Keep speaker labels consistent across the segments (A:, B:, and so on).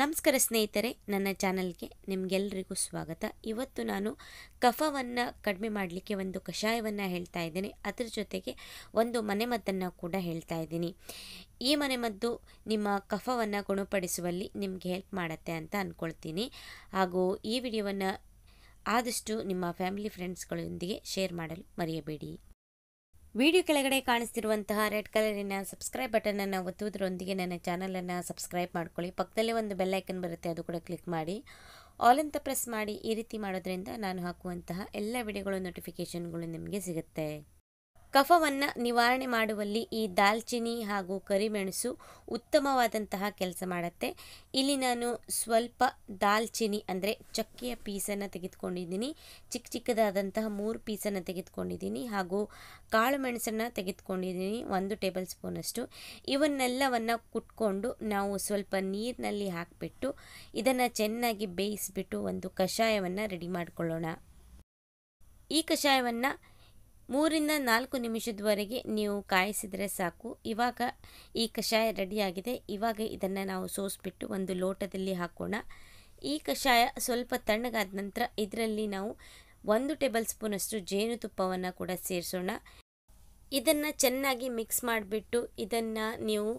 A: ನಮಸ್ಕಾರ ಸ್ನೇಹಿತರೆ ನನ್ನ ಚಾನಲ್ಗೆ ನಿಮಗೆಲ್ಲರಿಗೂ ಸ್ವಾಗತ ಇವತ್ತು ನಾನು ಕಫವನ್ನು ಕಡಿಮೆ ಮಾಡಲಿಕ್ಕೆ ಒಂದು ಕಷಾಯವನ್ನು ಹೇಳ್ತಾ ಇದ್ದೀನಿ ಅದರ ಜೊತೆಗೆ ಒಂದು ಮನೆಮದ್ದನ್ನು ಕೂಡ ಹೇಳ್ತಾ ಇದ್ದೀನಿ ಈ ಮನೆಮದ್ದು ನಿಮ್ಮ ಕಫವನ್ನು ಗುಣಪಡಿಸುವಲ್ಲಿ ನಿಮಗೆ ಹೆಲ್ಪ್ ಮಾಡುತ್ತೆ ಅಂತ ಅಂದ್ಕೊಳ್ತೀನಿ ಹಾಗೂ ಈ ವಿಡಿಯೋವನ್ನು ಆದಷ್ಟು ನಿಮ್ಮ ಫ್ಯಾಮಿಲಿ ಫ್ರೆಂಡ್ಸ್ಗಳೊಂದಿಗೆ ಶೇರ್ ಮಾಡಲು ಮರೆಯಬೇಡಿ ವಿಡಿಯೋ ಕೆಳಗಡೆ ಕಾಣಿಸ್ತಿರುವಂತಹ ರೆಡ್ ಕಲರಿನ ಸಬ್ಸ್ಕ್ರೈಬ್ ಬಟನನ್ನು ಒತ್ತುವುದರೊಂದಿಗೆ ನನ್ನ ಚಾನಲನ್ನು ಸಬ್ಸ್ಕ್ರೈಬ್ ಮಾಡ್ಕೊಳ್ಳಿ ಪಕ್ಕದಲ್ಲೇ ಒಂದು ಬೆಲ್ಲೈಕನ್ ಬರುತ್ತೆ ಅದು ಕೂಡ ಕ್ಲಿಕ್ ಮಾಡಿ ಆಲ್ ಅಂತ ಪ್ರೆಸ್ ಮಾಡಿ ಈ ರೀತಿ ಮಾಡೋದ್ರಿಂದ ನಾನು ಹಾಕುವಂತಹ ಎಲ್ಲ ವಿಡಿಯೋಗಳು ನೋಟಿಫಿಕೇಷನ್ಗಳು ನಿಮಗೆ ಸಿಗುತ್ತೆ ಕಫವನ್ನು ನಿವಾರಣೆ ಮಾಡುವಲ್ಲಿ ಈ ದಾಲ್ಚಿನಿ ಹಾಗೂ ಕರಿಮೆಣಸು ಉತ್ತಮವಾದಂತಹ ಕೆಲಸ ಮಾಡುತ್ತೆ ಇಲ್ಲಿ ನಾನು ಸ್ವಲ್ಪ ದಾಲ್ಚಿನಿ ಅಂದರೆ ಚಕ್ಕೆಯ ಪೀಸನ್ನು ತೆಗೆದುಕೊಂಡಿದ್ದೀನಿ ಚಿಕ್ಕ ಚಿಕ್ಕದಾದಂತಹ ಮೂರು ಪೀಸನ್ನು ತೆಗೆದುಕೊಂಡಿದ್ದೀನಿ ಹಾಗೂ ಕಾಳು ಮೆಣಸನ್ನು ತೆಗೆದುಕೊಂಡಿದ್ದೀನಿ ಒಂದು ಟೇಬಲ್ ಸ್ಪೂನಷ್ಟು ಇವನ್ನೆಲ್ಲವನ್ನು ಕುಟ್ಕೊಂಡು ನಾವು ಸ್ವಲ್ಪ ನೀರಿನಲ್ಲಿ ಹಾಕಿಬಿಟ್ಟು ಇದನ್ನು ಚೆನ್ನಾಗಿ ಬೇಯಿಸಿಬಿಟ್ಟು ಒಂದು ಕಷಾಯವನ್ನು ರೆಡಿ ಮಾಡಿಕೊಳ್ಳೋಣ ಈ ಕಷಾಯವನ್ನು ಮೂರಿಂದ ನಾಲ್ಕು ನಿಮಿಷದವರೆಗೆ ನೀವು ಕಾಯಿಸಿದರೆ ಸಾಕು ಇವಾಗ ಈ ಕಷಾಯ ರೆಡಿಯಾಗಿದೆ ಇವಾಗ ಇದನ್ನು ನಾವು ಸೋಸಿಬಿಟ್ಟು ಒಂದು ಲೋಟದಲ್ಲಿ ಹಾಕೋಣ ಈ ಕಷಾಯ ಸ್ವಲ್ಪ ತಣ್ಣಗಾದ ನಂತರ ಇದರಲ್ಲಿ ನಾವು ಒಂದು ಟೇಬಲ್ ಸ್ಪೂನಷ್ಟು ಜೇನುತುಪ್ಪವನ್ನು ಕೂಡ ಸೇರಿಸೋಣ ಇದನ್ನು ಚೆನ್ನಾಗಿ ಮಿಕ್ಸ್ ಮಾಡಿಬಿಟ್ಟು ಇದನ್ನು ನೀವು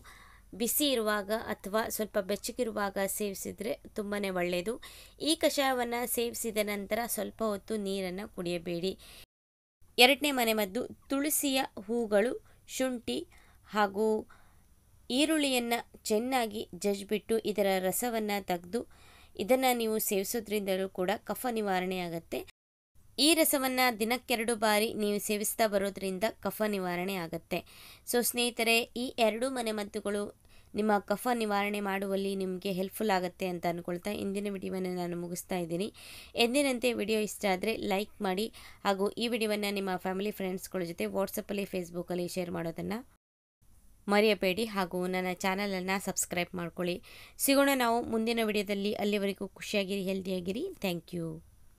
A: ಬಿಸಿ ಇರುವಾಗ ಅಥವಾ ಸ್ವಲ್ಪ ಬೆಚ್ಚಗಿರುವಾಗ ಸೇವಿಸಿದರೆ ತುಂಬಾ ಒಳ್ಳೆಯದು ಈ ಕಷಾಯವನ್ನು ಸೇವಿಸಿದ ನಂತರ ಸ್ವಲ್ಪ ಹೊತ್ತು ನೀರನ್ನು ಕುಡಿಯಬೇಡಿ ಎರಡನೇ ಮನೆಮದ್ದು ತುಳಸಿಯ ಹೂಗಳು ಶುಂಠಿ ಹಾಗೂ ಈರುಳ್ಳಿಯನ್ನು ಚೆನ್ನಾಗಿ ಜಜ್ಜಿಬಿಟ್ಟು ಇದರ ರಸವನ್ನು ತೆಗೆದು ಇದನ್ನು ನೀವು ಸೇವಿಸೋದ್ರಿಂದಲೂ ಕೂಡ ಕಫ ನಿವಾರಣೆ ಆಗುತ್ತೆ ಈ ರಸವನ್ನು ದಿನಕ್ಕೆರಡು ಬಾರಿ ನೀವು ಸೇವಿಸ್ತಾ ಬರೋದ್ರಿಂದ ಕಫ ನಿವಾರಣೆ ಆಗುತ್ತೆ ಸೊ ಸ್ನೇಹಿತರೆ ಈ ಎರಡೂ ಮನೆಮದ್ದುಗಳು ನಿಮ್ಮ ಕಫ ನಿವಾರಣೆ ಮಾಡುವಲ್ಲಿ ನಿಮಗೆ ಹೆಲ್ಪ್ಫುಲ್ ಆಗುತ್ತೆ ಅಂತ ಅಂದ್ಕೊಳ್ತಾ ಇಂದಿನ ವಿಡಿಯೋವನ್ನು ನಾನು ಮುಗಿಸ್ತಾ ಇದ್ದೀನಿ ಎಂದಿನಂತೆ ವಿಡಿಯೋ ಇಷ್ಟ ಆದರೆ ಲೈಕ್ ಮಾಡಿ ಹಾಗೂ ಈ ವಿಡಿಯೋವನ್ನು ನಿಮ್ಮ ಫ್ಯಾಮಿಲಿ ಫ್ರೆಂಡ್ಸ್ಗಳ ಜೊತೆ ವಾಟ್ಸಪ್ಪಲ್ಲಿ ಫೇಸ್ಬುಕ್ಕಲ್ಲಿ ಶೇರ್ ಮಾಡೋದನ್ನು ಮರೆಯಬೇಡಿ ಹಾಗೂ ನನ್ನ ಚಾನಲನ್ನು ಸಬ್ಸ್ಕ್ರೈಬ್ ಮಾಡ್ಕೊಳ್ಳಿ ಸಿಗೋಣ ನಾವು ಮುಂದಿನ ವಿಡಿಯೋದಲ್ಲಿ ಅಲ್ಲಿವರೆಗೂ ಖುಷಿಯಾಗಿರಿ ಹೆಲ್ದಿಯಾಗಿರಿ ಥ್ಯಾಂಕ್ ಯು